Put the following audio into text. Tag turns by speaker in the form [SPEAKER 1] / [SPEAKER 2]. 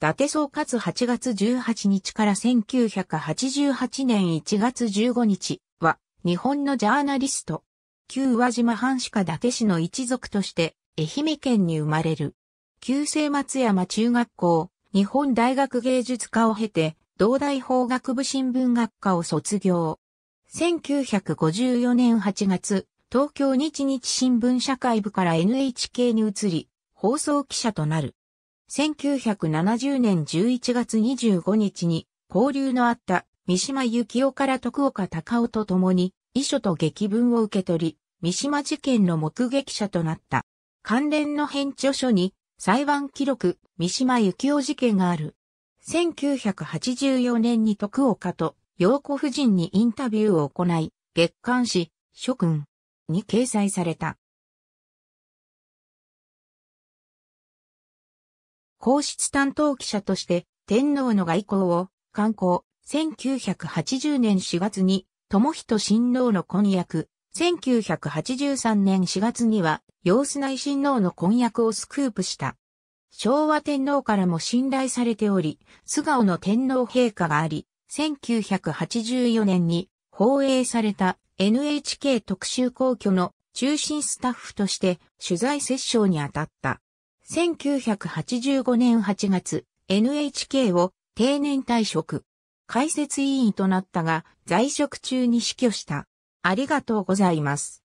[SPEAKER 1] 達総括8月18日から1988年1月15日は、日本のジャーナリスト、旧和島藩士か伊達氏の一族として、愛媛県に生まれる。旧制松山中学校、日本大学芸術科を経て、同大法学部新聞学科を卒業。1954年8月、東京日日新聞社会部から NHK に移り、放送記者となる。1970年11月25日に交流のあった三島幸雄から徳岡隆夫と共に遺書と劇文を受け取り、三島事件の目撃者となった。関連の編著書に裁判記録三島幸雄事件がある。1984年に徳岡と陽子夫人にインタビューを行い、月刊誌諸君
[SPEAKER 2] に掲載された。
[SPEAKER 1] 皇室担当記者として天皇の外交を観光、1980年4月に、友人親王の婚約、1983年4月には、様子内親王の婚約をスクープした。昭和天皇からも信頼されており、素顔の天皇陛下があり、1984年に放映された NHK 特集皇居の中心スタッフとして取材接衝に当たった。1985年8月、NHK を定年退職。解説委員となったが、在職中に死去した。ありがとうございます。